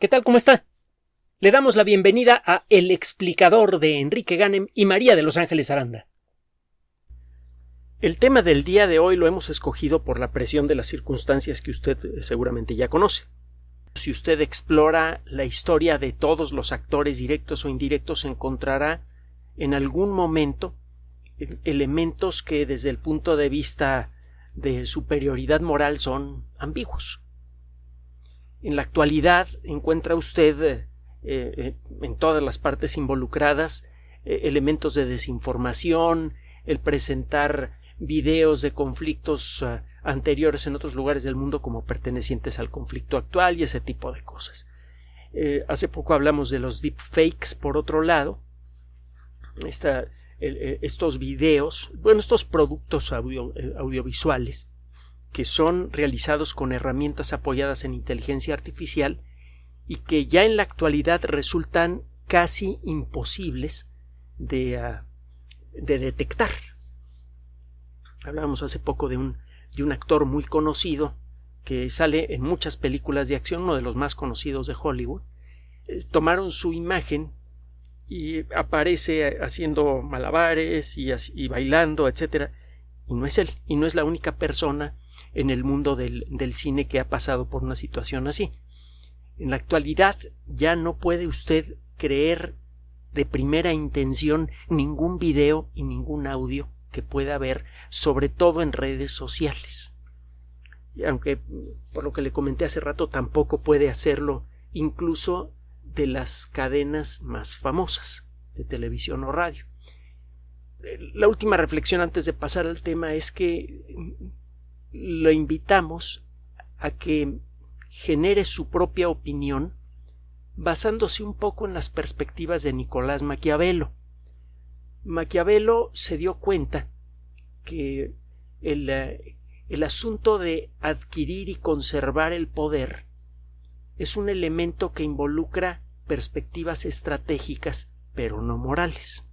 ¿Qué tal? ¿Cómo está? Le damos la bienvenida a El explicador de Enrique Ganem y María de Los Ángeles Aranda. El tema del día de hoy lo hemos escogido por la presión de las circunstancias que usted eh, seguramente ya conoce. Si usted explora la historia de todos los actores directos o indirectos, encontrará en algún momento eh, elementos que desde el punto de vista de superioridad moral son ambiguos en la actualidad encuentra usted eh, eh, en todas las partes involucradas eh, elementos de desinformación, el presentar videos de conflictos anteriores en otros lugares del mundo como pertenecientes al conflicto actual y ese tipo de cosas. hace poco hablamos de los deepfakes, por otro lado, estos videos, bueno, estos productos audiovisuales que son realizados con herramientas apoyadas en inteligencia artificial y que ya en la actualidad resultan casi imposibles de, ah, detectar. Hablábamos hace poco de un, actor muy conocido que sale en muchas películas de acción, uno de los más conocidos de Hollywood. Tomaron su imagen y aparece haciendo malabares y, y bailando, etcétera, y no es él, y no es la única persona en el mundo del, cine que ha pasado por una situación así. En la actualidad ya no puede usted creer de primera intención ningún video y ningún audio que pueda haber, sobre todo en redes sociales. Y aunque, por lo que le comenté hace rato, tampoco puede hacerlo incluso de las cadenas más famosas de televisión o radio. Eh, la última reflexión antes de pasar al tema es que lo invitamos a que genere su propia opinión basándose un poco en las perspectivas de Nicolás Maquiavelo. Maquiavelo se dio cuenta que el, eh, el asunto de adquirir y conservar el poder es un elemento que involucra perspectivas estratégicas, pero no morales.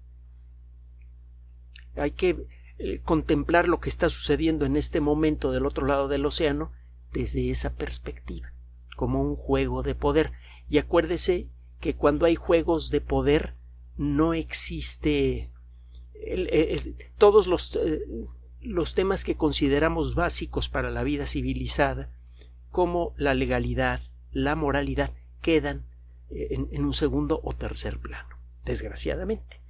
Hay que eh, contemplar lo que está sucediendo en este momento del otro lado del océano desde esa perspectiva, como un juego de poder. Y acuérdese que cuando hay juegos de poder no existe todos los, eh, los temas que consideramos básicos para la vida civilizada, como la legalidad, la moralidad, quedan eh, en, un segundo o tercer plano, desgraciadamente.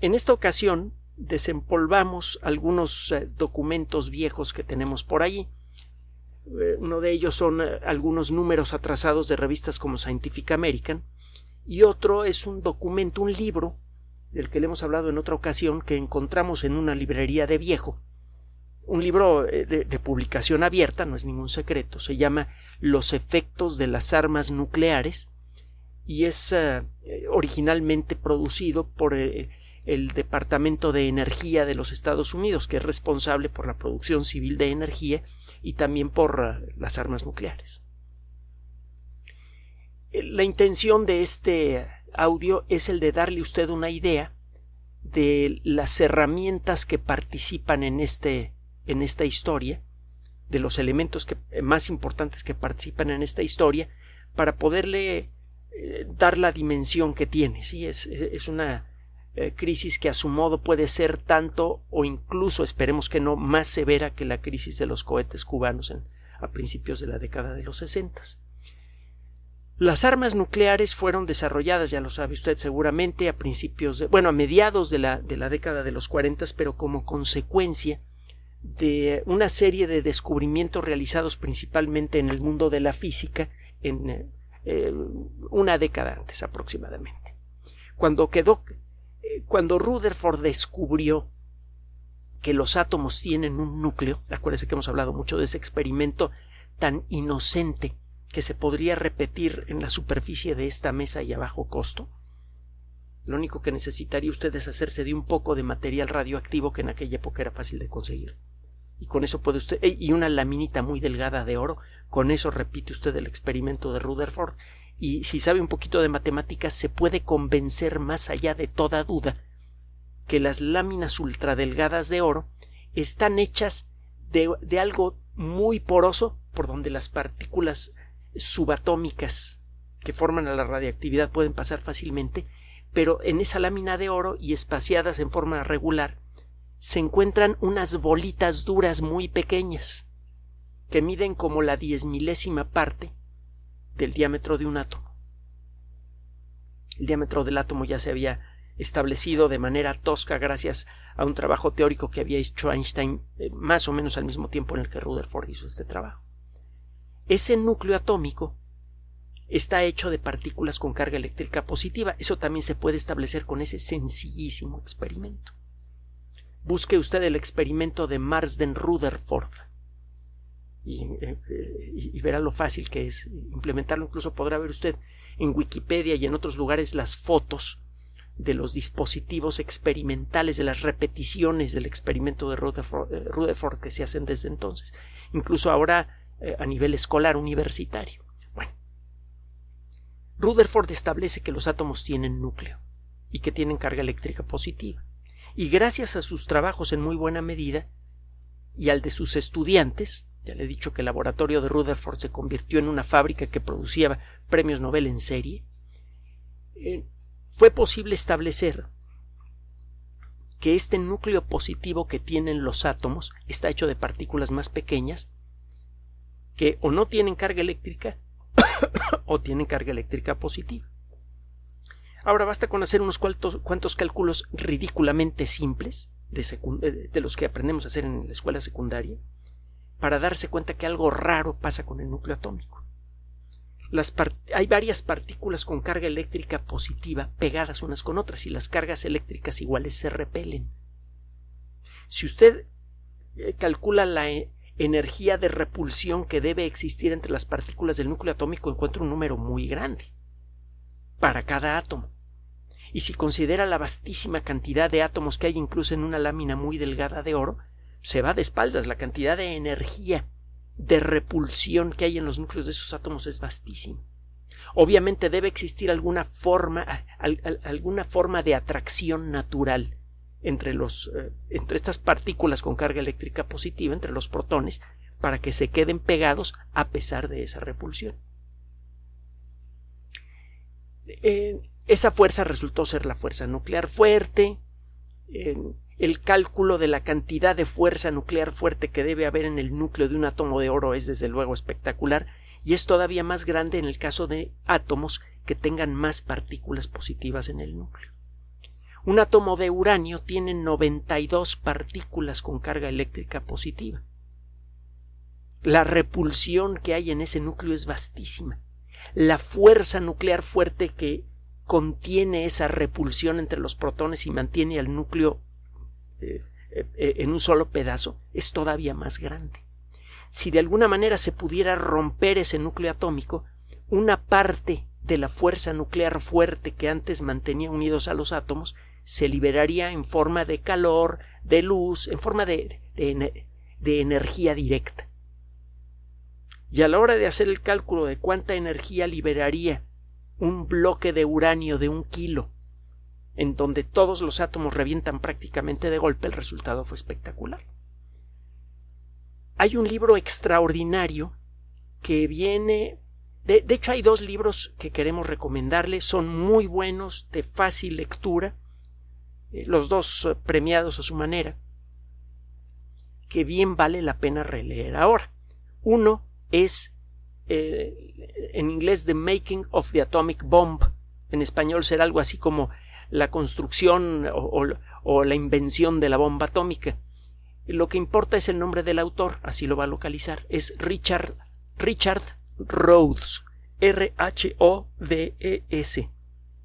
En esta ocasión desempolvamos algunos eh, documentos viejos que tenemos por allí. Eh, uno de ellos son eh, algunos números atrasados de revistas como Scientific American y otro es un documento, un libro del que le hemos hablado en otra ocasión que encontramos en una librería de viejo. Un libro de publicación abierta, no es ningún secreto, se llama Los efectos de las armas nucleares y es originalmente producido por el Departamento de Energía de los Estados Unidos, que es responsable por la producción civil de energía y también por eh, las armas nucleares. Eh, la intención de este audio es el de darle a usted una idea de las herramientas que participan en, este, en esta historia, de los elementos que, eh, más importantes que participan en esta historia, para poderle dar la dimensión que tiene. ¿sí? es, es una eh, crisis que a su modo puede ser tanto o incluso esperemos que no más severa que la crisis de los cohetes cubanos en, a principios de la década de los 60. Las armas nucleares fueron desarrolladas, ya lo sabe usted seguramente, a principios de, bueno, a mediados de la, de la década de los 40, pero como consecuencia de una serie de descubrimientos realizados principalmente en el mundo de la física en eh, una década antes aproximadamente. Cuando quedó cuando Rutherford descubrió que los átomos tienen un núcleo, acuérdense que hemos hablado mucho de ese experimento tan inocente que se podría repetir en la superficie de esta mesa y a bajo costo. Lo único que necesitaría usted es hacerse de un poco de material radioactivo que en aquella época era fácil de conseguir. Y con eso puede usted, y una laminita muy delgada de oro, con eso repite usted el experimento de Rutherford y si sabe un poquito de matemáticas se puede convencer más allá de toda duda que las láminas ultradelgadas de oro están hechas de, algo muy poroso por donde las partículas subatómicas que forman a la radiactividad pueden pasar fácilmente, pero en esa lámina de oro y espaciadas en forma regular se encuentran unas bolitas duras muy pequeñas que miden como la diez milésima parte del diámetro de un átomo. El diámetro del átomo ya se había establecido de manera tosca gracias a un trabajo teórico que había hecho Einstein eh, más o menos al mismo tiempo en el que Rutherford hizo este trabajo. Ese núcleo atómico está hecho de partículas con carga eléctrica positiva. Eso también se puede establecer con ese sencillísimo experimento. Busque usted el experimento de Marsden Rutherford eh, eh, y, verá lo fácil que es implementarlo. Incluso podrá ver usted en Wikipedia y en otros lugares las fotos de los dispositivos experimentales, de las repeticiones del experimento de Rutherford, eh, que se hacen desde entonces, incluso ahora a nivel escolar universitario. Bueno, Rutherford establece que los átomos tienen núcleo y que tienen carga eléctrica positiva. Y gracias a sus trabajos en muy buena medida y al de sus estudiantes, ya le he dicho que el laboratorio de Rutherford se convirtió en una fábrica que producía premios Nobel en serie. Eh, fue posible establecer que este núcleo positivo que tienen los átomos está hecho de partículas más pequeñas que o no tienen carga eléctrica o tienen carga eléctrica positiva. Ahora basta con hacer unos cuantos, cálculos ridículamente simples eh, de los que aprendemos a hacer en la escuela secundaria para darse cuenta que algo raro pasa con el núcleo atómico. hay varias partículas con carga eléctrica positiva pegadas unas con otras y las cargas eléctricas iguales se repelen. Si usted eh, calcula la eh, energía de repulsión que debe existir entre las partículas del núcleo atómico, encuentra un número muy grande para cada átomo. Y si considera la vastísima cantidad de átomos que hay incluso en una lámina muy delgada de oro, se va de espaldas. La cantidad de energía, de repulsión que hay en los núcleos de esos átomos es vastísima. Obviamente debe existir alguna forma, alguna forma de atracción natural entre, los, eh, entre estas partículas con carga eléctrica positiva, entre los protones, para que se queden pegados a pesar de esa repulsión. Eh, esa fuerza resultó ser la fuerza nuclear fuerte el cálculo de la cantidad de fuerza nuclear fuerte que debe haber en el núcleo de un átomo de oro es desde luego espectacular y es todavía más grande en el caso de átomos que tengan más partículas positivas en el núcleo. Un átomo de uranio tiene 92 partículas con carga eléctrica positiva. La repulsión que hay en ese núcleo es vastísima. La fuerza nuclear fuerte que contiene esa repulsión entre los protones y mantiene al núcleo eh, en un solo pedazo es todavía más grande. Si de alguna manera se pudiera romper ese núcleo atómico, una parte de la fuerza nuclear fuerte que antes mantenía unidos a los átomos se liberaría en forma de calor, de luz, en forma de, de energía directa. Y a la hora de hacer el cálculo de cuánta energía liberaría un bloque de uranio de un kilo en donde todos los átomos revientan prácticamente de golpe, el resultado fue espectacular. Hay un libro extraordinario que viene de, hecho, hay dos libros que queremos recomendarle. son muy buenos, de fácil lectura, eh, los dos eh, premiados a su manera, que bien vale la pena releer ahora. Uno es, eh, en inglés, The Making of the Atomic Bomb, en español será algo así como la construcción o, la invención de la bomba atómica. Lo que importa es el nombre del autor, así lo va a localizar. Es Richard, Richard Rhodes. R-H-O-D-E-S.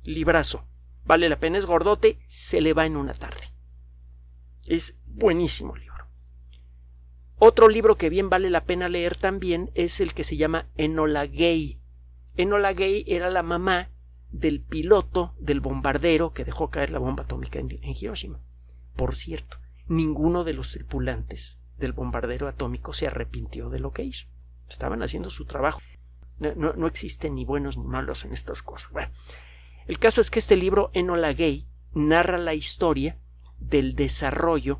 Librazo. Vale la pena, es gordote, se le va en una tarde. Es buenísimo libro. Otro libro que bien vale la pena leer también es el que se llama Enola Gay. Enola Gay era la mamá del piloto del bombardero que dejó caer la bomba atómica en, Hiroshima. Por cierto, ninguno de los tripulantes del bombardero atómico se arrepintió de lo que hizo. Estaban haciendo su trabajo. No, existen ni buenos ni malos en estas cosas. Bueno, el caso es que este libro, Enola Gay, narra la historia del desarrollo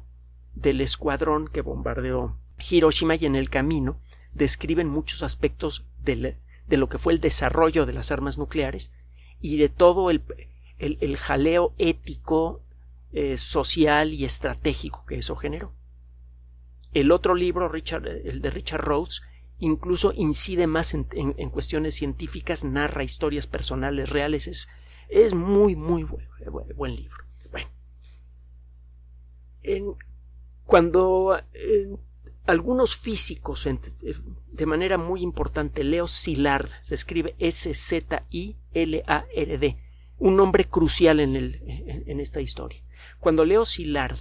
del escuadrón que bombardeó Hiroshima y en el camino describen muchos aspectos de lo que fue el desarrollo de las armas nucleares y de todo el, jaleo ético, eh, social y estratégico que eso generó. El otro libro, Richard, el de Richard Rhodes, incluso incide más en, cuestiones científicas, narra historias personales reales, es, es muy, muy buen, buen libro. Bueno. cuando eh, algunos físicos, eh, de manera muy importante, Leo Szilard, se escribe S-Z-I-L-A-R-D, un nombre crucial en, esta historia. Cuando Leo Szilard,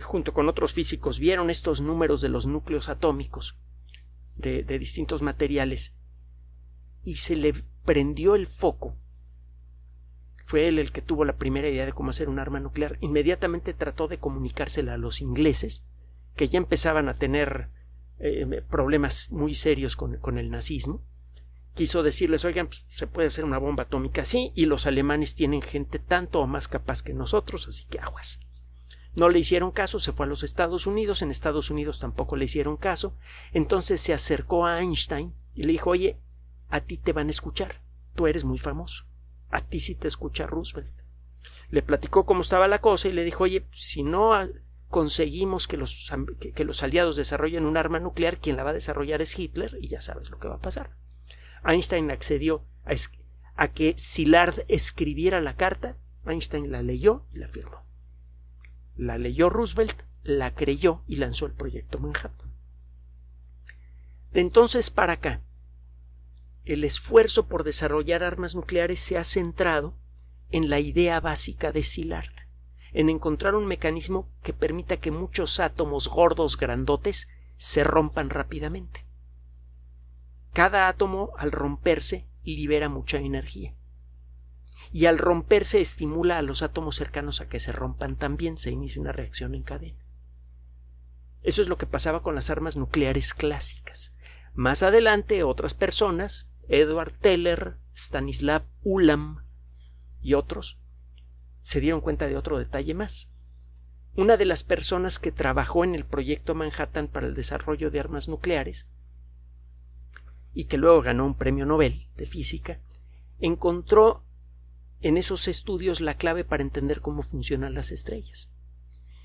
junto con otros físicos, vieron estos números de los núcleos atómicos de distintos materiales y se le prendió el foco fue él el que tuvo la primera idea de cómo hacer un arma nuclear. Inmediatamente trató de comunicársela a los ingleses, que ya empezaban a tener eh, problemas muy serios con, el nazismo. Quiso decirles, oigan, pues, se puede hacer una bomba atómica así, y los alemanes tienen gente tanto o más capaz que nosotros, así que aguas. No le hicieron caso, se fue a los Estados Unidos, en Estados Unidos tampoco le hicieron caso, entonces se acercó a Einstein y le dijo, oye, a ti te van a escuchar, tú eres muy famoso a ti sí te escucha Roosevelt. Le platicó cómo estaba la cosa y le dijo, oye, si no ah, conseguimos que los, que, los aliados desarrollen un arma nuclear, quien la va a desarrollar es Hitler y ya sabes lo que va a pasar. Einstein accedió a, a que Szilard escribiera la carta, Einstein la leyó y la firmó. La leyó Roosevelt, la creyó y lanzó el proyecto Manhattan. De entonces para acá, el esfuerzo por desarrollar armas nucleares se ha centrado en la idea básica de Szilard, en encontrar un mecanismo que permita que muchos átomos gordos grandotes se rompan rápidamente. Cada átomo al romperse libera mucha energía. Y al romperse estimula a los átomos cercanos a que se rompan también, se inicia una reacción en cadena. Eso es lo que pasaba con las armas nucleares clásicas. Más adelante otras personas, Edward Teller, Stanislav Ulam y otros, se dieron cuenta de otro detalle más. Una de las personas que trabajó en el proyecto Manhattan para el desarrollo de armas nucleares y que luego ganó un premio Nobel de física, encontró en esos estudios la clave para entender cómo funcionan las estrellas.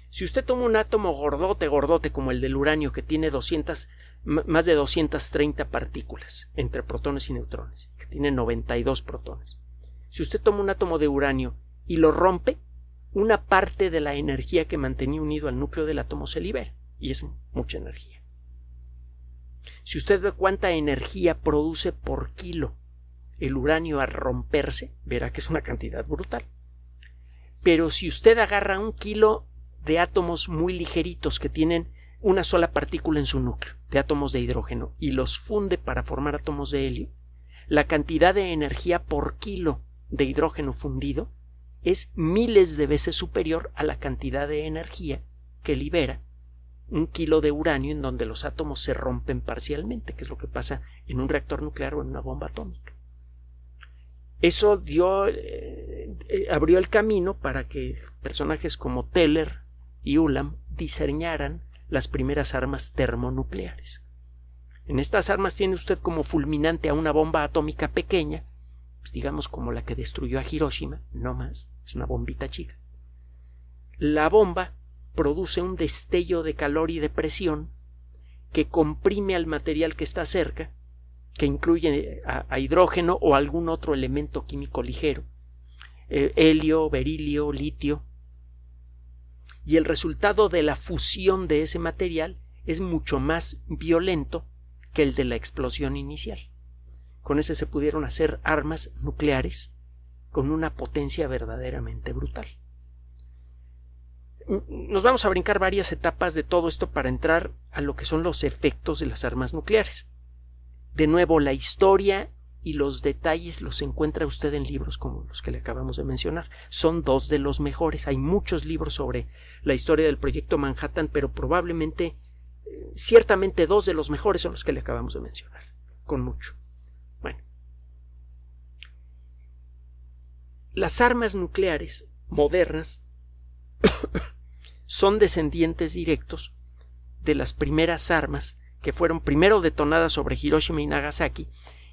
Si usted toma un átomo gordote, gordote como el del uranio que tiene 200 más de 230 partículas entre protones y neutrones, que tiene 92 protones. Si usted toma un átomo de uranio y lo rompe, una parte de la energía que mantenía unido al núcleo del átomo se libera, y es mucha energía. Si usted ve cuánta energía produce por kilo el uranio al romperse, verá que es una cantidad brutal. Pero si usted agarra un kilo de átomos muy ligeritos que tienen una sola partícula en su núcleo de átomos de hidrógeno y los funde para formar átomos de helio, la cantidad de energía por kilo de hidrógeno fundido es miles de veces superior a la cantidad de energía que libera un kilo de uranio en donde los átomos se rompen parcialmente, que es lo que pasa en un reactor nuclear o en una bomba atómica. Eso dio, eh, eh, abrió el camino para que personajes como Teller y Ulam diseñaran las primeras armas termonucleares. En estas armas tiene usted como fulminante a una bomba atómica pequeña, pues digamos como la que destruyó a Hiroshima, no más, es una bombita chica. La bomba produce un destello de calor y de presión que comprime al material que está cerca, que incluye eh, a, hidrógeno o algún otro elemento químico ligero, eh, helio, berilio, litio, y el resultado de la fusión de ese material es mucho más violento que el de la explosión inicial. Con ese se pudieron hacer armas nucleares con una potencia verdaderamente brutal. Nos vamos a brincar varias etapas de todo esto para entrar a lo que son los efectos de las armas nucleares. De nuevo, la historia y los detalles los encuentra usted en libros como los que le acabamos de mencionar. Son dos de los mejores. Hay muchos libros sobre la historia del proyecto Manhattan, pero probablemente, eh, ciertamente dos de los mejores son los que le acabamos de mencionar, con mucho. Bueno. Las armas nucleares modernas son descendientes directos de las primeras armas que fueron primero detonadas sobre Hiroshima y Nagasaki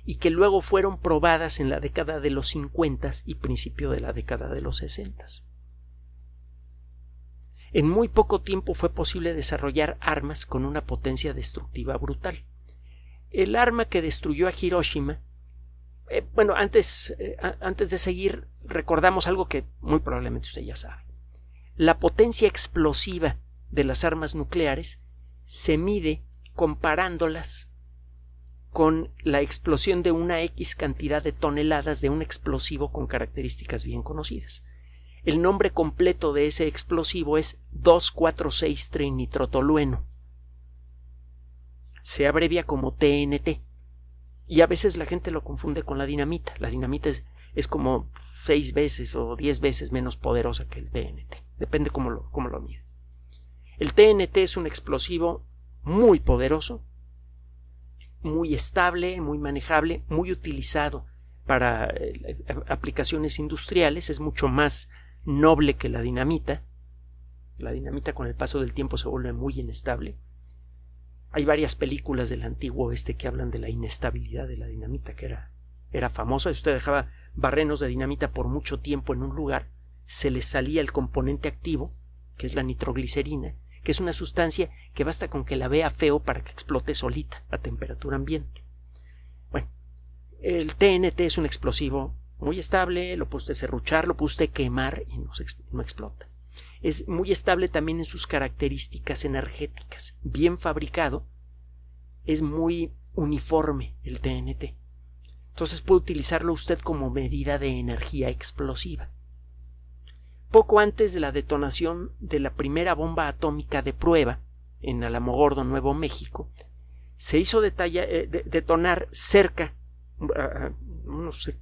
y que luego fueron probadas en la década de los 50 y principio de la década de los 60. En muy poco tiempo fue posible desarrollar armas con una potencia destructiva brutal. El arma que destruyó a Hiroshima eh, bueno, antes, eh, antes de seguir, recordamos algo que muy probablemente usted ya sabe. La potencia explosiva de las armas nucleares se mide comparándolas con la explosión de una X cantidad de toneladas de un explosivo con características bien conocidas. El nombre completo de ese explosivo es 246 trinitrotolueno. Se abrevia como TNT. Y a veces la gente lo confunde con la dinamita. La dinamita es, como 6 veces o diez veces menos poderosa que el TNT. Depende cómo lo, cómo lo mide. El TNT es un explosivo muy poderoso muy estable, muy manejable, muy utilizado para eh, eh, aplicaciones industriales, es mucho más noble que la dinamita. La dinamita con el paso del tiempo se vuelve muy inestable. Hay varias películas del antiguo oeste que hablan de la inestabilidad de la dinamita, que era, era famosa. Si usted dejaba barrenos de dinamita por mucho tiempo en un lugar, se le salía el componente activo, que es la nitroglicerina, que es una sustancia que basta con que la vea feo para que explote solita a temperatura ambiente. Bueno, el TNT es un explosivo muy estable, lo puede usted serruchar, lo puede quemar y no, no explota. Es muy estable también en sus características energéticas, bien fabricado, es muy uniforme el TNT. Entonces puede utilizarlo usted como medida de energía explosiva poco antes de la detonación de la primera bomba atómica de prueba en Alamogordo, Nuevo México, se hizo eh, detonar cerca, unos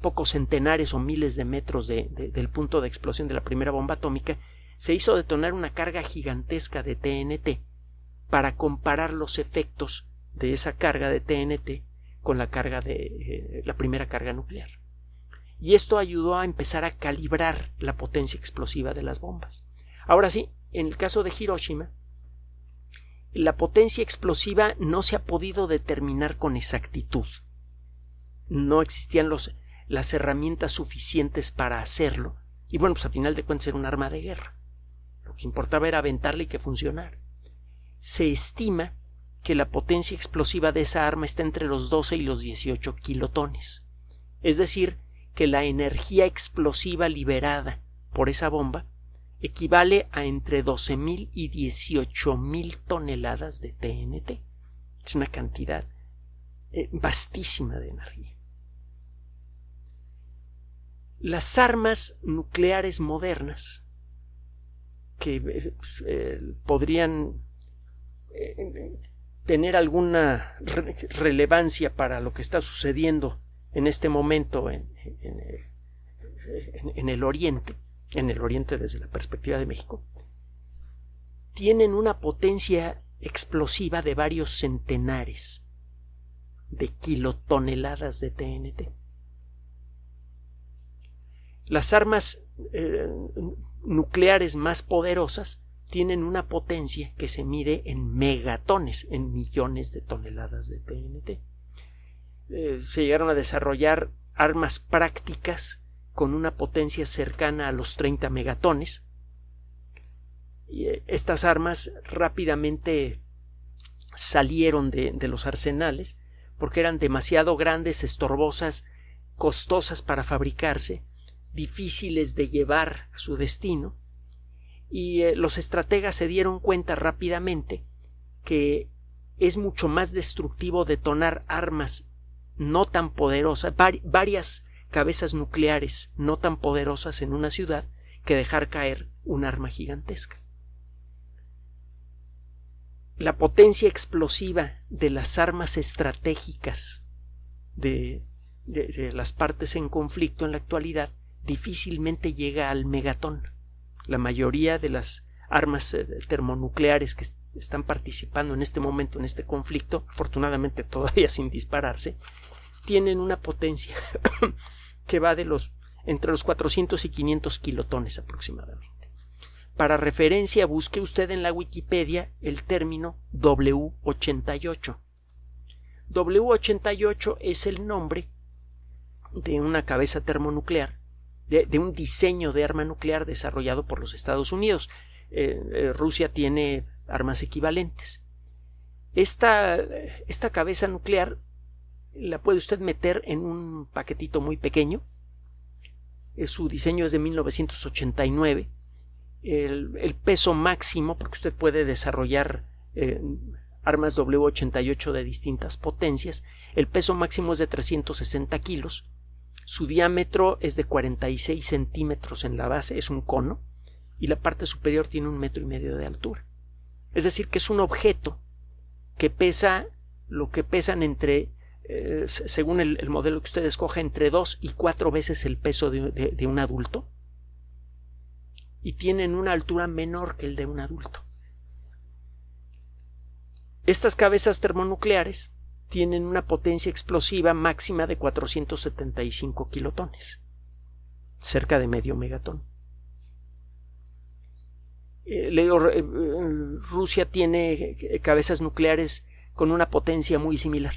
pocos centenares o miles de metros del punto de explosión de la primera bomba atómica, se hizo detonar una carga gigantesca de TNT para comparar los efectos de esa carga de TNT con la carga de eh, la primera carga nuclear y esto ayudó a empezar a calibrar la potencia explosiva de las bombas. Ahora sí, en el caso de Hiroshima, la potencia explosiva no se ha podido determinar con exactitud. No existían los, las herramientas suficientes para hacerlo. Y bueno, pues a final de cuentas era un arma de guerra. Lo que importaba era aventarla y que funcionara. Se estima que la potencia explosiva de esa arma está entre los 12 y los 18 kilotones. Es decir, que la energía explosiva liberada por esa bomba equivale a entre 12.000 y 18.000 toneladas de TNT. Es una cantidad eh, vastísima de energía. Las armas nucleares modernas que eh, pues, eh, podrían tener alguna relevancia para lo que está sucediendo en este momento en, el oriente, en el oriente desde la perspectiva de México, tienen una potencia explosiva de varios centenares de kilotoneladas de TNT. Las armas eh, nucleares más poderosas tienen una potencia que se mide en megatones, en millones de toneladas de TNT. Eh, se llegaron a desarrollar armas prácticas con una potencia cercana a los 30 megatones. Y eh, estas armas rápidamente salieron de, los arsenales porque eran demasiado grandes, estorbosas, costosas para fabricarse, difíciles de llevar a su destino, y eh, los estrategas se dieron cuenta rápidamente que es mucho más destructivo detonar armas no tan poderosas, varias cabezas nucleares no tan poderosas en una ciudad que dejar caer un arma gigantesca. La potencia explosiva de las armas estratégicas de, de, de las partes en conflicto en la actualidad difícilmente llega al megatón. La mayoría de las armas eh, termonucleares que están participando en este momento en este conflicto, afortunadamente todavía sin dispararse, tienen una potencia que va de los entre los 400 y 500 kilotones aproximadamente. Para referencia, busque usted en la Wikipedia el término W88. W88 es el nombre de una cabeza termonuclear, de, un diseño de arma nuclear desarrollado por los Estados Unidos. Eh, eh, Rusia tiene armas equivalentes. Esta, esta cabeza nuclear la puede usted meter en un paquetito muy pequeño. Eh, su diseño es de 1989. El, peso máximo, porque usted puede desarrollar eh, armas W88 de distintas potencias, el peso máximo es de 360 kilos. Su diámetro es de 46 centímetros en la base, es un cono, y la parte superior tiene un metro y medio de altura. Es decir, que es un objeto que pesa lo que pesan entre eh, según el, modelo que usted escoja, entre dos y cuatro veces el peso de, un adulto y tienen una altura menor que el de un adulto. Estas cabezas termonucleares tienen una potencia explosiva máxima de 475 kilotones, cerca de medio megatón. Eh, eh, Rusia tiene cabezas nucleares con una potencia muy similar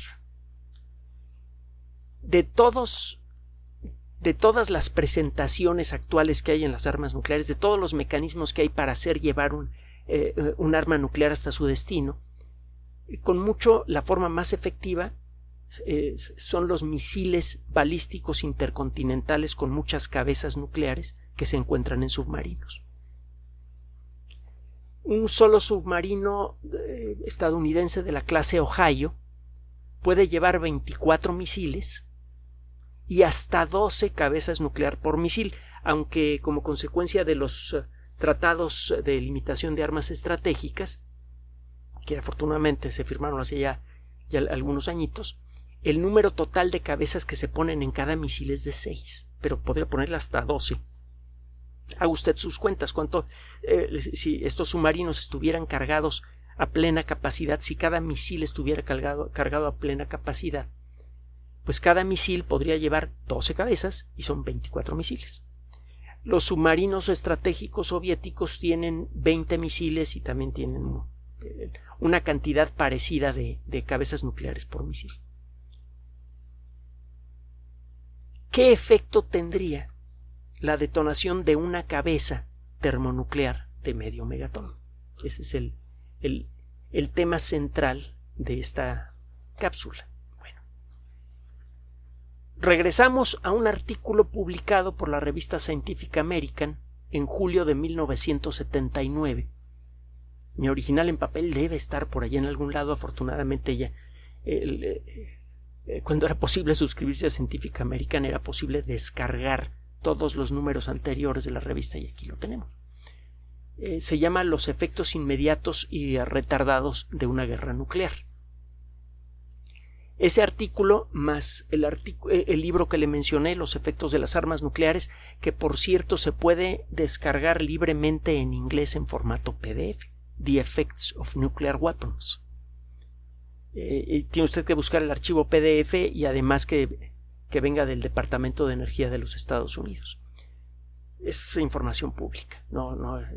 de todos de todas las presentaciones actuales que hay en las armas nucleares, de todos los mecanismos que hay para hacer llevar un, eh, eh, un arma nuclear hasta su destino, eh, con mucho la forma más efectiva son los misiles balísticos intercontinentales con muchas cabezas nucleares que se encuentran en submarinos. Un solo submarino estadounidense de la clase Ohio puede llevar 24 misiles y hasta 12 cabezas nuclear por misil, aunque como consecuencia de los eh, tratados de limitación de armas estratégicas, que afortunadamente se firmaron hace ya, ya algunos añitos, el número total de cabezas que se ponen en cada misil es de 6, pero podría ponerle hasta 12. Haga usted sus cuentas, cuánto eh, si estos submarinos estuvieran cargados a plena capacidad, si cada misil estuviera cargado a plena capacidad, pues cada misil podría llevar 12 cabezas y son 24 misiles. Los submarinos estratégicos soviéticos tienen 20 misiles y también tienen eh, una cantidad parecida de, cabezas nucleares por misil. ¿Qué efecto tendría la detonación de una cabeza termonuclear de medio megatón? Ese es el tema central de esta cápsula. Regresamos a un artículo publicado por la revista Scientific American en julio de 1979. Mi original en papel debe estar por allá en algún lado, afortunadamente ya. Eh, eh, cuando era posible suscribirse a Scientific American, era posible descargar todos los números anteriores de la revista y aquí lo tenemos. Eh, se llama Los efectos inmediatos y retardados de una guerra nuclear. Ese artículo más eh, el, libro que le mencioné, Los efectos de las armas nucleares, que por cierto se puede descargar libremente en inglés en formato PDF, The Effects of Nuclear Weapons. Eh, tiene usted que buscar el archivo PDF y además que, que venga del Departamento de Energía de los Estados Unidos. Es información pública, no, no, no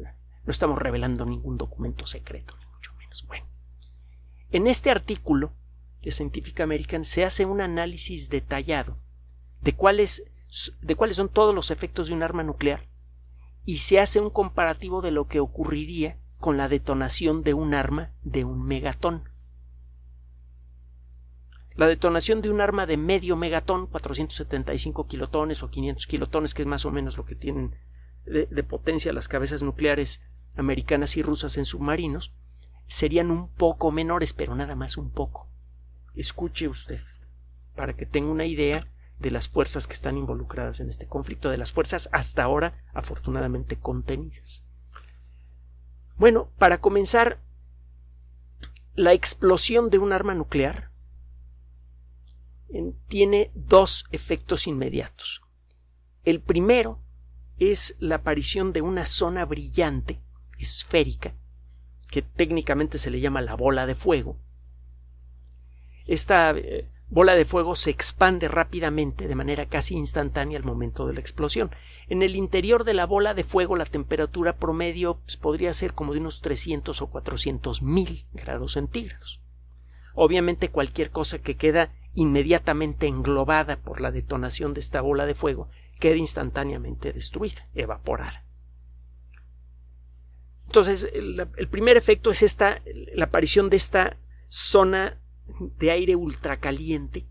estamos revelando ningún documento secreto, ni mucho menos. Bueno, en este artículo científica americana, se hace un análisis detallado de cuáles, de cuáles son todos los efectos de un arma nuclear y se hace un comparativo de lo que ocurriría con la detonación de un arma de un megatón. La detonación de un arma de medio megatón, 475 kilotones o 500 kilotones, que es más o menos lo que tienen de, potencia las cabezas nucleares americanas y rusas en submarinos, serían un poco menores, pero nada más un poco escuche usted, para que tenga una idea de las fuerzas que están involucradas en este conflicto, de las fuerzas hasta ahora afortunadamente contenidas. Bueno, para comenzar, la explosión de un arma nuclear tiene dos efectos inmediatos. El primero es la aparición de una zona brillante, esférica, que técnicamente se le llama la bola de fuego, esta eh, bola de fuego se expande rápidamente de manera casi instantánea al momento de la explosión. En el interior de la bola de fuego la temperatura promedio pues, podría ser como de unos 300 o 400 mil grados centígrados. Obviamente cualquier cosa que queda inmediatamente englobada por la detonación de esta bola de fuego queda instantáneamente destruida, evaporada. Entonces, el, primer efecto es la aparición de esta zona de aire ultracaliente,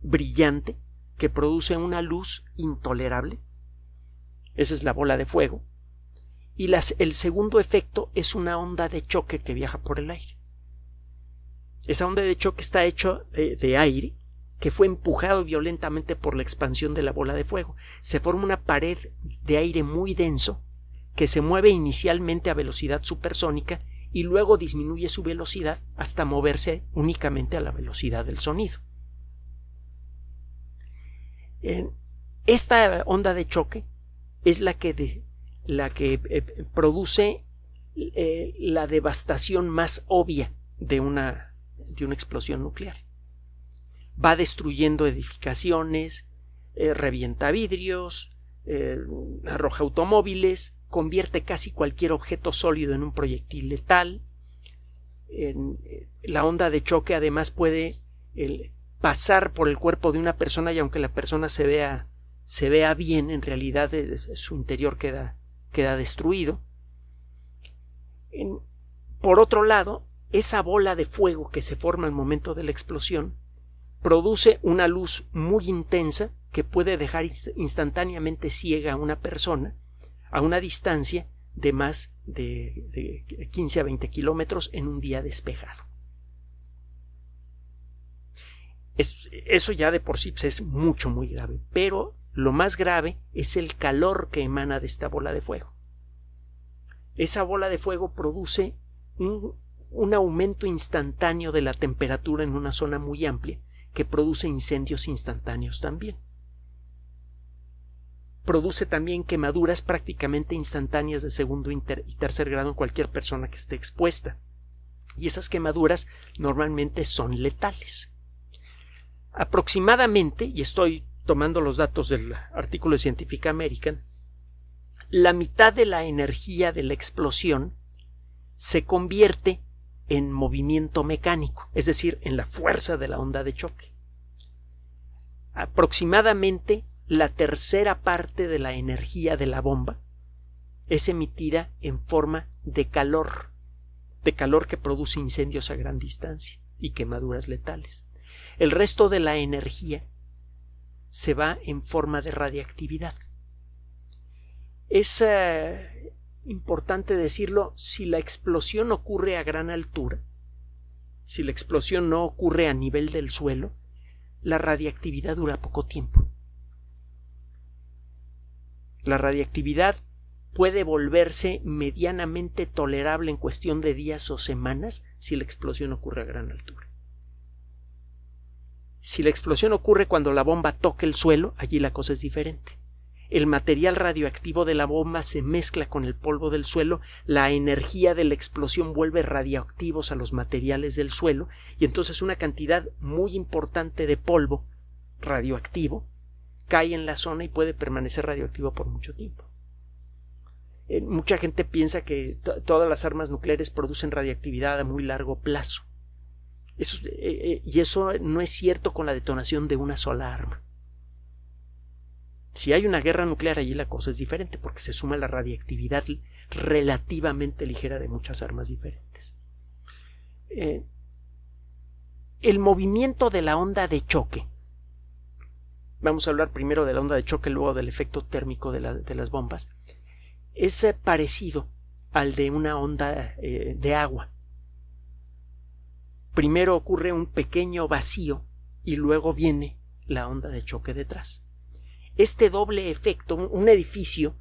brillante, que produce una luz intolerable. Esa es la bola de fuego. Y el segundo efecto es una onda de choque que viaja por el aire. Esa onda de choque está hecha eh, de aire que fue empujado violentamente por la expansión de la bola de fuego. Se forma una pared de aire muy denso que se mueve inicialmente a velocidad supersónica y luego disminuye su velocidad hasta moverse únicamente a la velocidad del sonido. Eh, esta onda de choque es la que, la que eh, eh, produce la devastación más obvia de una, de una explosión nuclear. Va destruyendo edificaciones, revienta vidrios, arroja automóviles, convierte casi cualquier objeto sólido en un proyectil letal. En, eh, la onda de choque además puede pasar por el cuerpo de una persona y aunque la persona se vea, se vea bien, en realidad su interior queda, queda destruido. por otro lado, esa bola de fuego que se forma al momento de la explosión produce una luz muy intensa que puede dejar instantáneamente ciega a una persona a una distancia de más de, 15 a 20 kilómetros en un día despejado. eso ya de por sí pues, es mucho, muy grave, pero lo más grave es el calor que emana de esta bola de fuego. Esa bola de fuego produce un aumento instantáneo de la temperatura en una zona muy amplia, que produce incendios instantáneos también produce también quemaduras prácticamente instantáneas de segundo y tercer grado en cualquier persona que esté expuesta. Y esas quemaduras normalmente son letales. Aproximadamente, y estoy tomando los datos del artículo de Scientific American, la mitad de la energía de la explosión se convierte en movimiento mecánico, es decir, en la fuerza de la onda de choque. Aproximadamente la tercera parte de la energía de la bomba es emitida en forma de calor, de calor que produce incendios a gran distancia y quemaduras letales. El resto de la energía se va en forma de radiactividad. Es eh, importante decirlo, si la explosión ocurre a gran altura, si la explosión no ocurre a nivel del suelo, la radiactividad dura poco tiempo. La radiactividad puede volverse medianamente tolerable en cuestión de días o semanas si la explosión ocurre a gran altura. Si la explosión ocurre cuando la bomba toca el suelo, allí la cosa es diferente. El material radioactivo de la bomba se mezcla con el polvo del suelo, la energía de la explosión vuelve radioactivos a los materiales del suelo y entonces una cantidad muy importante de polvo radioactivo cae en la zona y puede permanecer radioactivo por mucho tiempo. Eh, mucha gente piensa que todas las armas nucleares producen radioactividad a muy largo plazo. Eh, eh, y eso no es cierto con la detonación de una sola arma. Si hay una guerra nuclear allí la cosa es diferente porque se suma la radiactividad relativamente ligera de muchas armas diferentes. el movimiento de la onda de choque Vamos a hablar primero de la onda de choque, luego del efecto térmico de, las bombas. Es parecido al de una onda eh, de agua. Primero ocurre un pequeño vacío y luego viene la onda de choque detrás. Este doble efecto, un edificio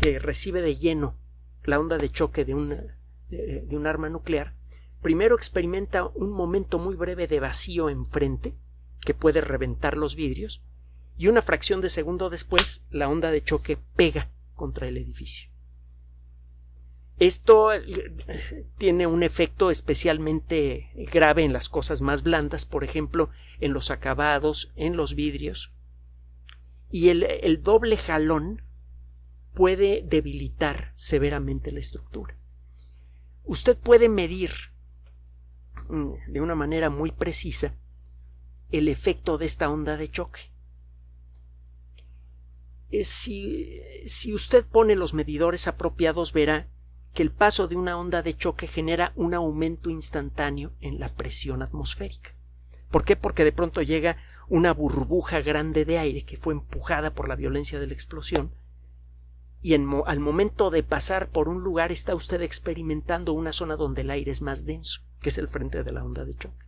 que recibe de lleno la onda de choque de, de un arma nuclear, primero experimenta un momento muy breve de vacío enfrente, que puede reventar los vidrios, y una fracción de segundo después la onda de choque pega contra el edificio. Esto eh, tiene un efecto especialmente grave en las cosas más blandas, por ejemplo, en los acabados, en los vidrios. Y el, el doble jalón puede debilitar severamente la estructura. Usted puede medir mm, de una manera muy precisa el efecto de esta onda de choque. Eh, si, si usted pone los medidores apropiados verá que el paso de una onda de choque genera un aumento instantáneo en la presión atmosférica. ¿Por qué? Porque de pronto llega una burbuja grande de aire que fue empujada por la violencia de la explosión y al momento de pasar por un lugar está usted experimentando una zona donde el aire es más denso, que es el frente de la onda de choque.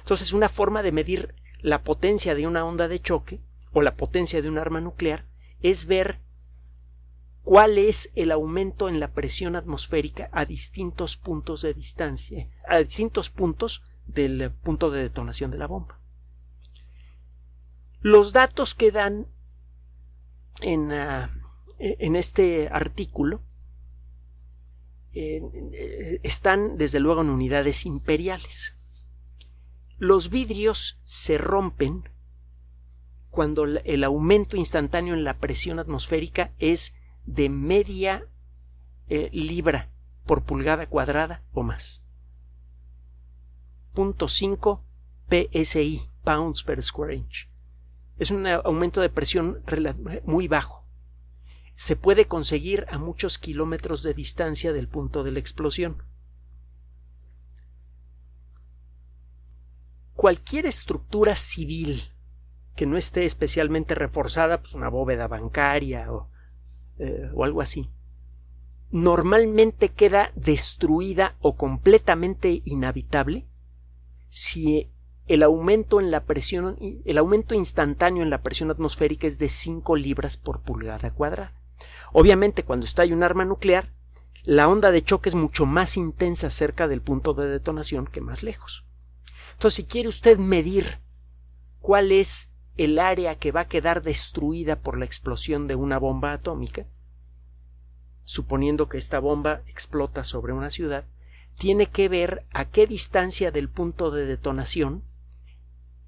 Entonces, una forma de medir la potencia de una onda de choque o la potencia de un arma nuclear es ver cuál es el aumento en la presión atmosférica a distintos puntos de distancia, a distintos puntos del punto de detonación de la bomba. Los datos que dan en, ah, este artículo eh, están desde luego en unidades imperiales. Los vidrios se rompen cuando el aumento instantáneo en la presión atmosférica es de media eh, libra por pulgada cuadrada o más. Punto 5 PSI, pounds per square inch. Es un aumento de presión muy bajo. Se puede conseguir a muchos kilómetros de distancia del punto de la explosión. Cualquier estructura civil que no esté especialmente reforzada, pues una bóveda bancaria eh, o, algo así, normalmente queda destruida o completamente inhabitable si el aumento en la presión, el aumento instantáneo en la presión atmosférica es de 5 libras por pulgada cuadrada. Obviamente, cuando está hay un arma nuclear, la onda de choque es mucho más intensa cerca del punto de detonación que más lejos. Entonces, si quiere usted medir cuál es el área que va a quedar destruida por la explosión de una bomba atómica, suponiendo que esta bomba explota sobre una ciudad, tiene que ver a qué distancia del punto de detonación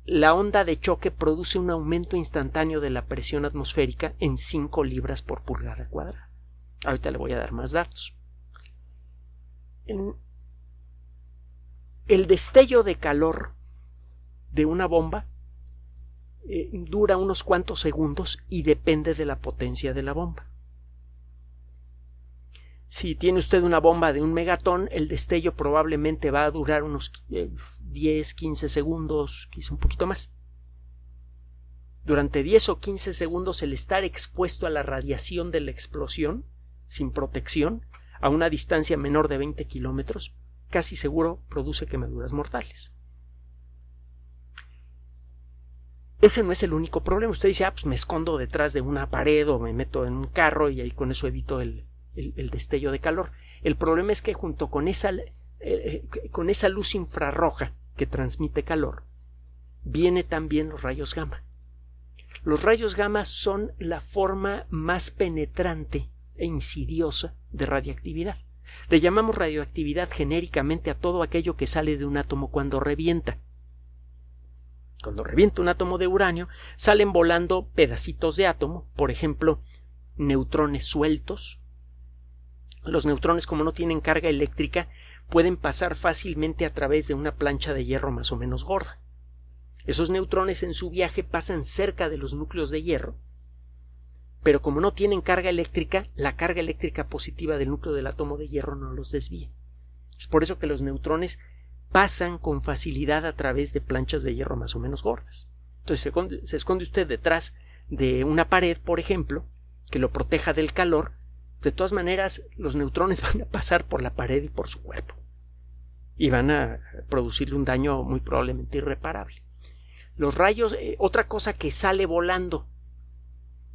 la onda de choque produce un aumento instantáneo de la presión atmosférica en 5 libras por pulgada cuadrada. Ahorita le voy a dar más datos. El destello de calor de una bomba eh, dura unos cuantos segundos y depende de la potencia de la bomba. Si tiene usted una bomba de un megatón, el destello probablemente va a durar unos 10, eh, 15 segundos, quizá un poquito más. Durante 10 o 15 segundos el estar expuesto a la radiación de la explosión, sin protección, a una distancia menor de 20 kilómetros, casi seguro produce quemaduras mortales. ese no es el único problema. Usted dice, ah, pues me escondo detrás de una pared o me meto en un carro y ahí con eso evito el, destello de calor. El problema es que junto con esa, eh, eh, con esa luz infrarroja que transmite calor, viene también los rayos gamma. Los rayos gamma son la forma más penetrante e insidiosa de radiactividad. Le llamamos radioactividad genéricamente a todo aquello que sale de un átomo cuando revienta. Cuando revienta un átomo de uranio, salen volando pedacitos de átomo, por ejemplo, neutrones sueltos. Los neutrones, como no tienen carga eléctrica, pueden pasar fácilmente a través de una plancha de hierro más o menos gorda. Esos neutrones en su viaje pasan cerca de los núcleos de hierro, pero como no tienen carga eléctrica, la carga eléctrica positiva del núcleo del átomo de hierro no los desvía. Es por eso que los neutrones pasan con facilidad a través de planchas de hierro más o menos gordas. Entonces se esconde, usted detrás de una pared, por ejemplo, que lo proteja del calor, de todas maneras los neutrones van a pasar por la pared y por su cuerpo y van a producirle un daño muy probablemente irreparable. Los rayos, eh, otra cosa que sale volando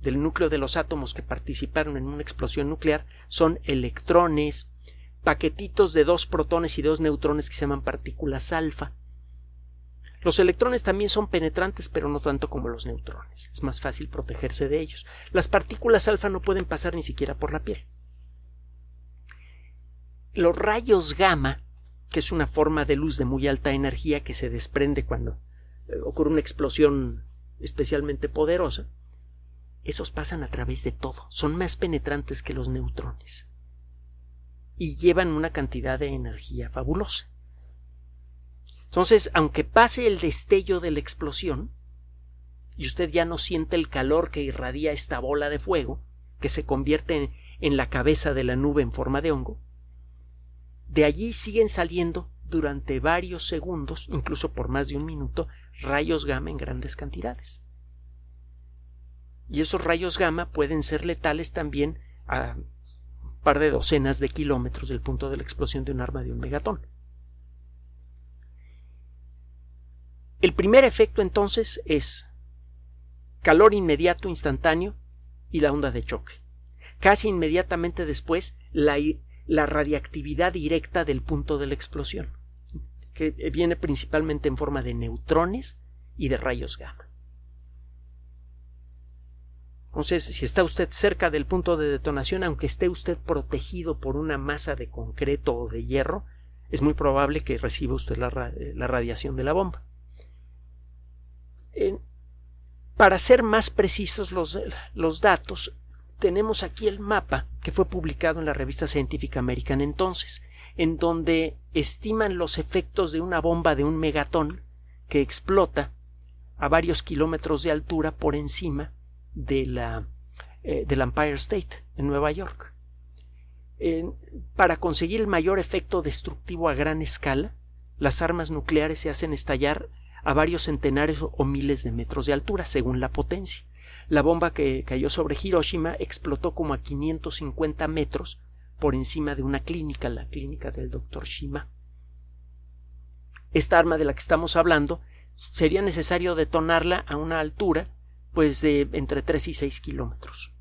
del núcleo de los átomos que participaron en una explosión nuclear son electrones, paquetitos de dos protones y dos neutrones que se llaman partículas alfa. Los electrones también son penetrantes, pero no tanto como los neutrones. Es más fácil protegerse de ellos. Las partículas alfa no pueden pasar ni siquiera por la piel. Los rayos gamma, que es una forma de luz de muy alta energía que se desprende cuando eh, ocurre una explosión especialmente poderosa, esos pasan a través de todo, son más penetrantes que los neutrones y llevan una cantidad de energía fabulosa. Entonces, aunque pase el destello de la explosión, y usted ya no siente el calor que irradia esta bola de fuego, que se convierte en, la cabeza de la nube en forma de hongo, de allí siguen saliendo durante varios segundos, incluso por más de un minuto, rayos gamma en grandes cantidades. Y esos rayos gamma pueden ser letales también a de docenas de kilómetros del punto de la explosión de un arma de un megatón. El primer efecto entonces es calor inmediato instantáneo y la onda de choque. Casi inmediatamente después la, la radiactividad directa del punto de la explosión, que viene principalmente en forma de neutrones y de rayos gamma. Entonces, si está usted cerca del punto de detonación, aunque esté usted protegido por una masa de concreto o de hierro, es muy probable que reciba usted la, eh, radiación de la bomba. para ser más precisos los, los datos, tenemos aquí el mapa que fue publicado en la revista científica American entonces, en donde estiman los efectos de una bomba de un megatón que explota a varios kilómetros de altura por encima de la, eh, del Empire State en Nueva York. para conseguir el mayor efecto destructivo a gran escala, las armas nucleares se hacen estallar a varios centenares o miles de metros de altura, según la potencia. La bomba que cayó sobre Hiroshima explotó como a 550 metros por encima de una clínica, la clínica del doctor Shima. Esta arma de la que estamos hablando sería necesario detonarla a una altura pues de entre 3 y 6 kilómetros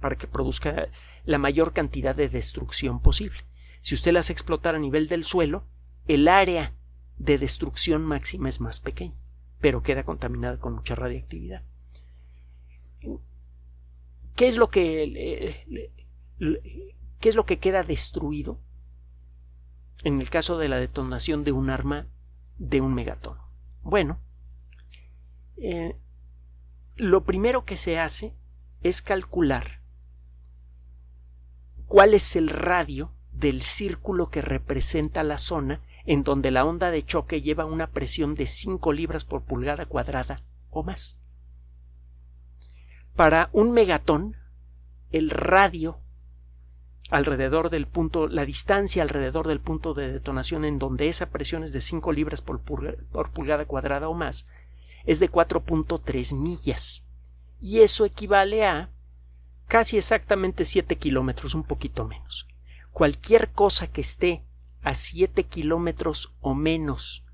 para que produzca la mayor cantidad de destrucción posible. Si usted la hace explotar a nivel del suelo, el área de destrucción máxima es más pequeña, pero queda contaminada con mucha radiactividad. ¿Qué es lo que, qué es lo que queda destruido en el caso de la detonación de un arma de un megatón? Bueno, eh, lo primero que se hace es calcular cuál es el radio del círculo que representa la zona en donde la onda de choque lleva una presión de 5 libras por pulgada cuadrada o más. Para un megatón, el radio alrededor del punto, la distancia alrededor del punto de detonación en donde esa presión es de 5 libras por pulgada cuadrada o más, es de 4.3 millas y eso equivale a casi exactamente 7 kilómetros, un poquito menos. Cualquier cosa que esté a 7 kilómetros o menos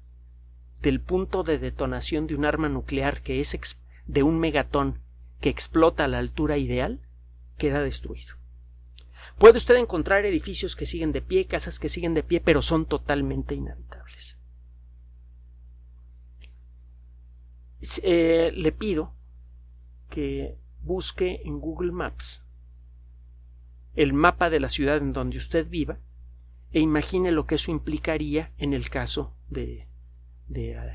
del punto de detonación de un arma nuclear que es de un megatón que explota a la altura ideal, queda destruido. Puede usted encontrar edificios que siguen de pie, casas que siguen de pie, pero son totalmente inhabitables. Eh, le pido que busque en Google Maps el mapa de la ciudad en donde usted viva e imagine lo que eso implicaría en el caso de, de, ah,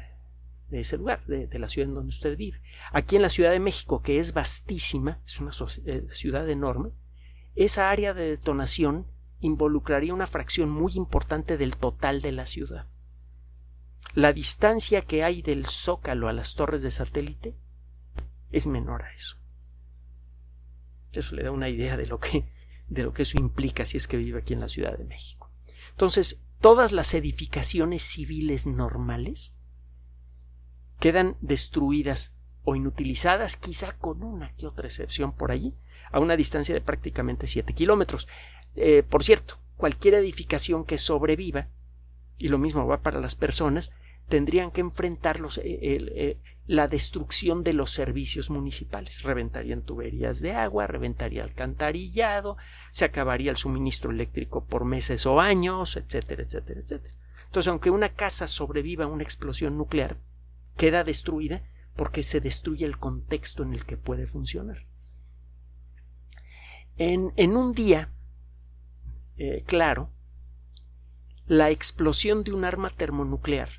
ese lugar, de, la ciudad en donde usted vive. Aquí en la Ciudad de México, que es vastísima, es una eh, ciudad enorme, esa área de detonación involucraría una fracción muy importante del total de la ciudad la distancia que hay del zócalo a las torres de satélite es menor a eso. Eso le da una idea de lo que, de lo que eso implica si es que vive aquí en la Ciudad de México. Entonces, todas las edificaciones civiles normales quedan destruidas o inutilizadas, quizá con una que otra excepción por allí, a una distancia de prácticamente 7 kilómetros. Eh, por cierto, cualquier edificación que sobreviva y lo mismo va para las personas, tendrían que enfrentar eh, eh, la destrucción de los servicios municipales. Reventarían tuberías de agua, reventaría alcantarillado, se acabaría el suministro eléctrico por meses o años, etcétera, etcétera, etcétera. Entonces, aunque una casa sobreviva a una explosión nuclear, queda destruida porque se destruye el contexto en el que puede funcionar. En, un día, eh, claro, la explosión de un arma termonuclear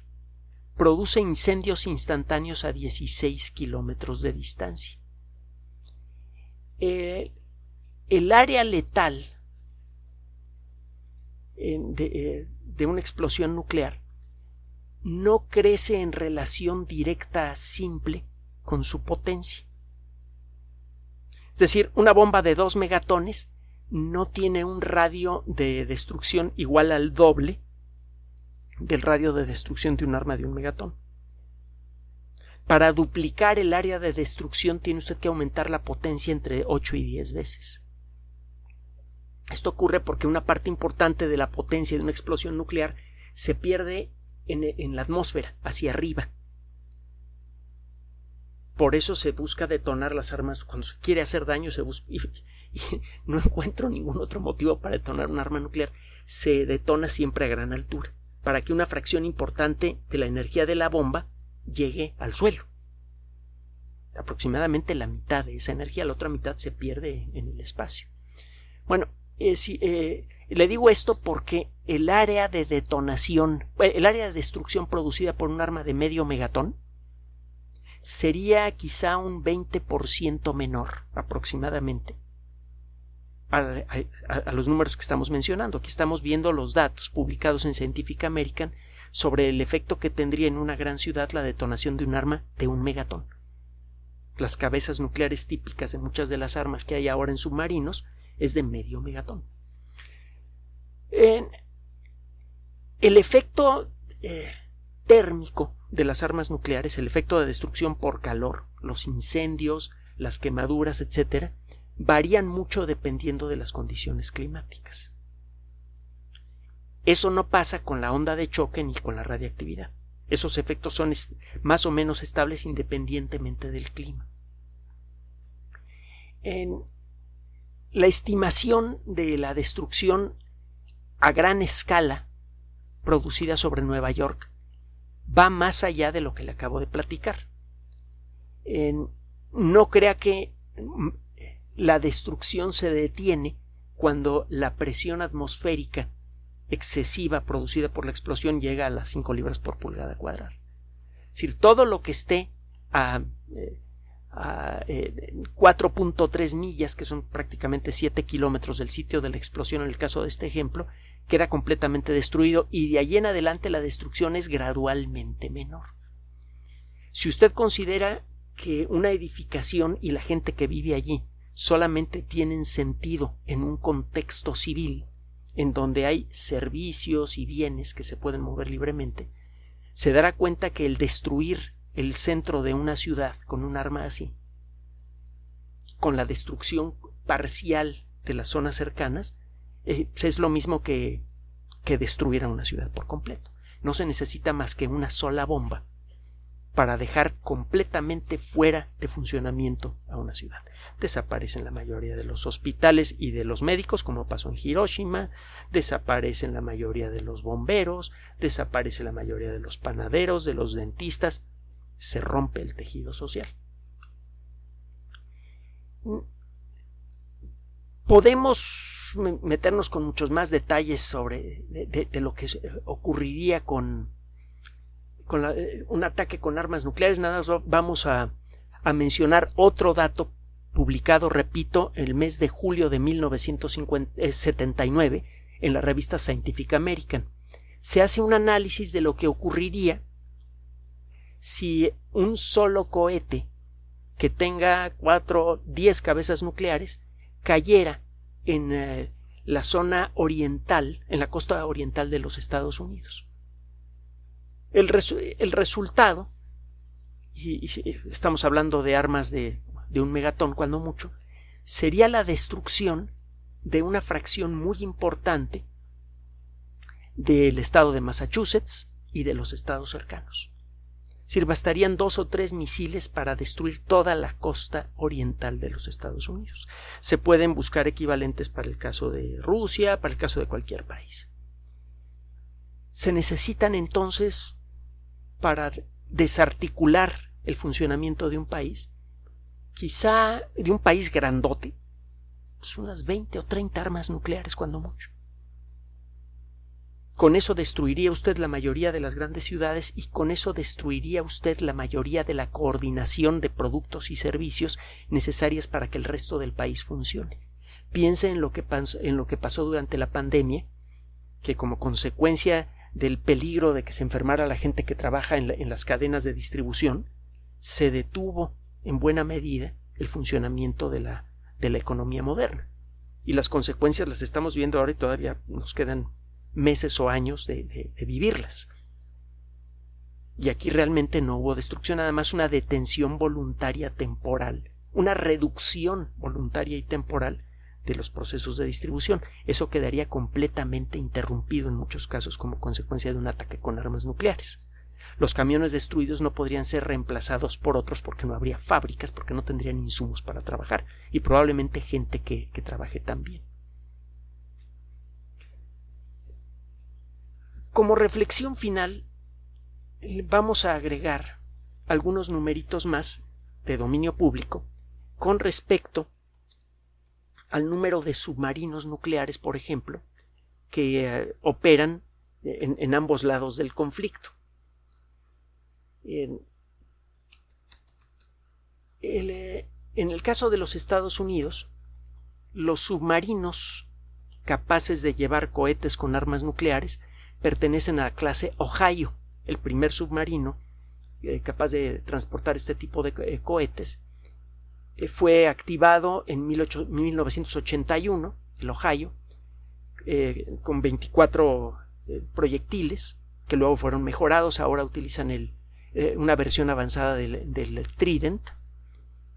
produce incendios instantáneos a 16 kilómetros de distancia. el área letal eh, de, eh, de, una explosión nuclear no crece en relación directa simple con su potencia. Es decir, una bomba de 2 megatones no tiene un radio de destrucción igual al doble del radio de destrucción de un arma de un megatón. Para duplicar el área de destrucción tiene usted que aumentar la potencia entre 8 y 10 veces. Esto ocurre porque una parte importante de la potencia de una explosión nuclear se pierde en, la atmósfera, hacia arriba. Por eso se busca detonar las armas. Cuando se quiere hacer daño, se busca y no encuentro ningún otro motivo para detonar un arma nuclear. Se detona siempre a gran altura, para que una fracción importante de la energía de la bomba llegue al suelo. Aproximadamente la mitad de esa energía, la otra mitad se pierde en el espacio. Bueno, eh, eh, le digo esto porque el área de detonación, eh, el área de destrucción producida por un arma de medio megatón, sería quizá un 20% menor aproximadamente a, los números que estamos mencionando. Aquí estamos viendo los datos publicados en Scientific American sobre el efecto que tendría en una gran ciudad la detonación de un arma de un megatón. Las cabezas nucleares típicas de muchas de las armas que hay ahora en submarinos es de medio megatón. el efecto eh, térmico de las armas nucleares, el efecto de destrucción por calor, los incendios, las quemaduras, etcétera, varían mucho dependiendo de las condiciones climáticas. Eso no pasa con la onda de choque ni con la radiactividad. Esos efectos son más o menos estables independientemente del clima. la estimación de la destrucción a gran escala producida sobre Nueva York va más allá de lo que le acabo de platicar. no crea que la destrucción se detiene cuando la presión atmosférica excesiva producida por la explosión llega a las 5 libras por pulgada cuadrada. Es decir, todo lo que esté a, 4.3 eh, eh, millas, que son prácticamente 7 kilómetros del sitio de la explosión en el caso de este ejemplo, queda completamente destruido y de allí en adelante la destrucción es gradualmente menor. Si usted considera que una edificación y la gente que vive allí solamente tienen sentido en un contexto civil, en donde hay servicios y bienes que se pueden mover libremente, se dará cuenta que el destruir el centro de una ciudad con un arma así, con la destrucción parcial de las zonas cercanas, eh, pues es lo mismo que, que destruir a una ciudad por completo. No se necesita más que una sola bomba para dejar completamente fuera de funcionamiento a una ciudad. Desaparecen la mayoría de los hospitales y de los médicos, como pasó en Hiroshima, desaparecen la mayoría de los bomberos, desaparece la mayoría de los panaderos, de los dentistas, se rompe el tejido social. Podemos meternos con muchos más detalles sobre lo que eh, ocurriría con, con eh, un ataque con armas nucleares. Nada más vamos a, mencionar otro dato publicado, repito, el mes de julio de 1979 eh, en la revista Scientific American. Se hace un análisis de lo que ocurriría si un solo cohete que tenga cuatro o diez cabezas nucleares cayera en eh, la zona oriental, en la costa oriental de los Estados Unidos. El, resultado, y, estamos hablando de armas de, de un megatón cuando mucho, sería la destrucción de una fracción muy importante del estado de Massachusetts y de los estados cercanos. decir, bastarían dos o tres misiles para destruir toda la costa oriental de los Estados Unidos. Se pueden buscar equivalentes para el caso de Rusia, para el caso de cualquier país. Se necesitan entonces para desarticular el funcionamiento de un país, quizá de un país grandote, pues unas 20 o 30 armas nucleares cuando mucho. Con eso destruiría usted la mayoría de las grandes ciudades y con eso destruiría usted la mayoría de la coordinación de productos y servicios necesarias para que el resto del país funcione. Piense en lo que pasó durante la pandemia, que como consecuencia del peligro de que se enfermara la gente que trabaja en, las cadenas de distribución, se detuvo en buena medida el funcionamiento de la, economía moderna. Y las consecuencias las estamos viendo ahora y todavía nos quedan meses o años de, vivirlas. Y aquí realmente no hubo destrucción, además una detención voluntaria temporal, una reducción voluntaria y temporal de los procesos de distribución. Eso quedaría completamente interrumpido en muchos casos como consecuencia de un ataque con armas nucleares. Los camiones destruidos no podrían ser reemplazados por otros porque no habría fábricas, porque no tendrían insumos para trabajar y probablemente gente que, que trabaje también. Como reflexión final, vamos a agregar algunos numeritos más de dominio público con respecto al número de submarinos nucleares, por ejemplo, que eh, operan en, ambos lados del conflicto. Eh, en el caso de los Estados Unidos, los submarinos capaces de llevar cohetes con armas nucleares pertenecen a la clase Ohio, el primer submarino eh, capaz de transportar este tipo de cohetes eh, fue activado en 1981, el Ohio, eh, con 24 eh, proyectiles que luego fueron mejorados, ahora utilizan el, una versión avanzada del, Trident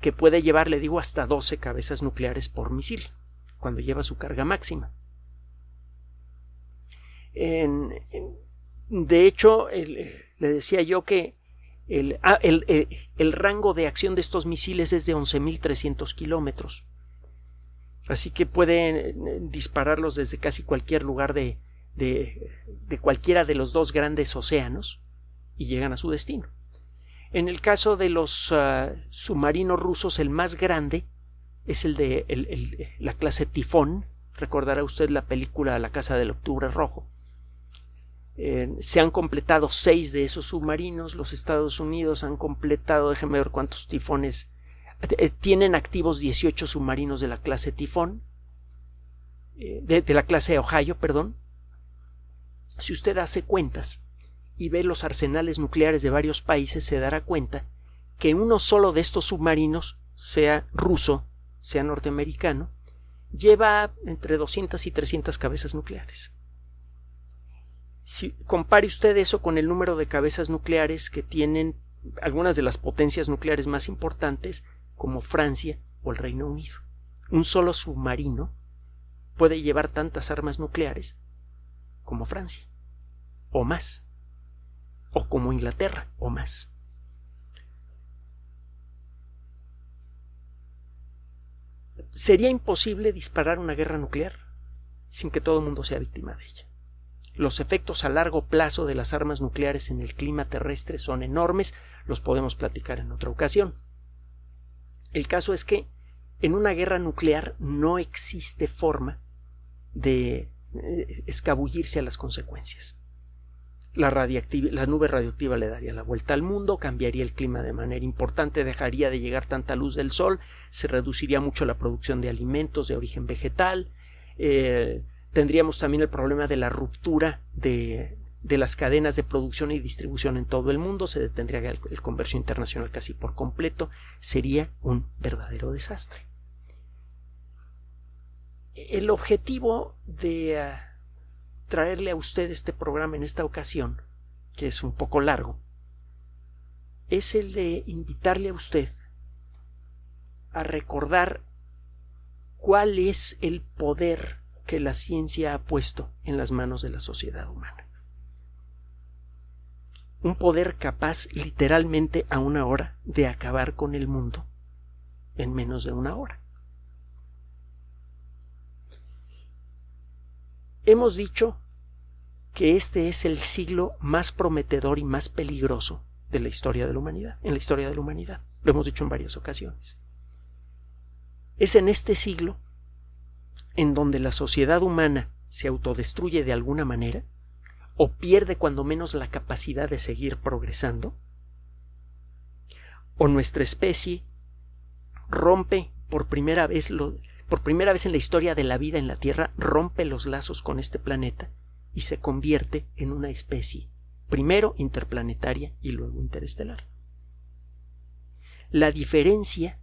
que puede llevar, le digo, hasta 12 cabezas nucleares por misil, cuando lleva su carga máxima. de hecho, le decía yo que Ah, eh, el, rango de acción de estos misiles es de 11.300 kilómetros. Así que pueden eh, dispararlos desde casi cualquier lugar de, de, cualquiera de los dos grandes océanos y llegan a su destino. En el caso de los ah, submarinos rusos, el más grande es el de la clase Tifón. Recordará usted la película La Casa del Octubre Rojo se han completado seis de esos submarinos. Los Estados Unidos han completado, déjenme ver cuántos tifones. Eh, eh, tienen activos 18 submarinos de la clase Tifón. Eh, de, de la clase Ohio, perdón. Si usted hace cuentas y ve los arsenales nucleares de varios países, se dará cuenta que uno solo de estos submarinos, sea ruso, sea norteamericano, lleva entre 200 y 300 cabezas nucleares si compare usted eso con el número de cabezas nucleares que tienen algunas de las potencias nucleares más importantes, como Francia o el Reino Unido. Un solo submarino puede llevar tantas armas nucleares como Francia, o más, o como Inglaterra, o más. Sería imposible disparar una guerra nuclear sin que todo el mundo sea víctima de ella los efectos a largo plazo de las armas nucleares en el clima terrestre son enormes, los podemos platicar en otra ocasión. El caso es que en una guerra nuclear no existe forma de eh, escabullirse a las consecuencias. La, nube radioactiva le daría la vuelta al mundo, cambiaría el clima de manera importante, dejaría de llegar tanta luz del sol, se reduciría mucho la producción de alimentos de origen vegetal, eh, tendríamos también el problema de la ruptura de, las cadenas de producción y distribución en todo el mundo, se detendría el, comercio internacional casi por completo, sería un verdadero desastre. El objetivo de eh, traerle a usted este programa en esta ocasión, que es un poco largo, es el de invitarle a usted a recordar cuál es el poder que la ciencia ha puesto en las manos de la sociedad humana. Un poder capaz literalmente a una hora de acabar con el mundo en menos de una hora. Hemos dicho que este es el siglo más prometedor y más peligroso de la historia de la humanidad, en la historia de la humanidad. Lo hemos dicho en varias ocasiones. Es en este siglo en donde la sociedad humana se autodestruye de alguna manera, o pierde cuando menos la capacidad de seguir progresando, o nuestra especie rompe por primera vez por primera vez en la historia de la vida en la Tierra rompe los lazos con este planeta y se convierte en una especie primero interplanetaria y luego interestelar. La diferencia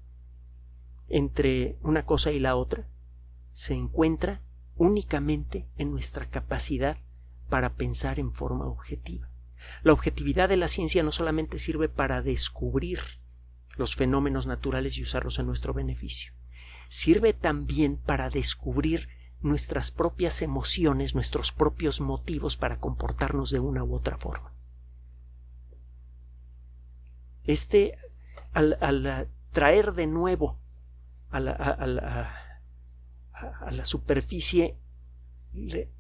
entre una cosa y la otra se encuentra únicamente en nuestra capacidad para pensar en forma objetiva. La objetividad de la ciencia no solamente sirve para descubrir los fenómenos naturales y usarlos en nuestro beneficio, sirve también para descubrir nuestras propias emociones, nuestros propios motivos para comportarnos de una u otra forma. Este, al, traer de nuevo a la, a la superficie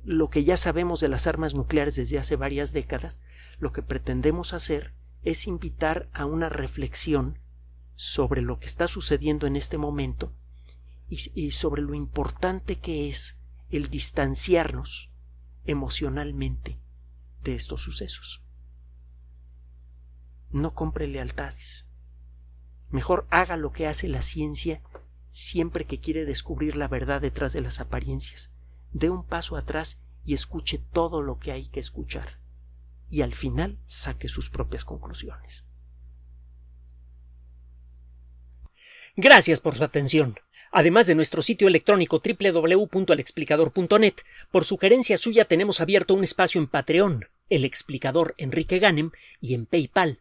lo que ya sabemos de las armas nucleares desde hace varias décadas, lo que pretendemos hacer es invitar a una reflexión sobre lo que está sucediendo en este momento y, sobre lo importante que es el distanciarnos emocionalmente de estos sucesos. No compre lealtades. Mejor haga lo que hace la ciencia siempre que quiere descubrir la verdad detrás de las apariencias. Dé un paso atrás y escuche todo lo que hay que escuchar. Y al final saque sus propias conclusiones. Gracias por su atención. Además de nuestro sitio electrónico www.alexplicador.net, por sugerencia suya tenemos abierto un espacio en Patreon, el explicador Enrique Ganem, y en PayPal,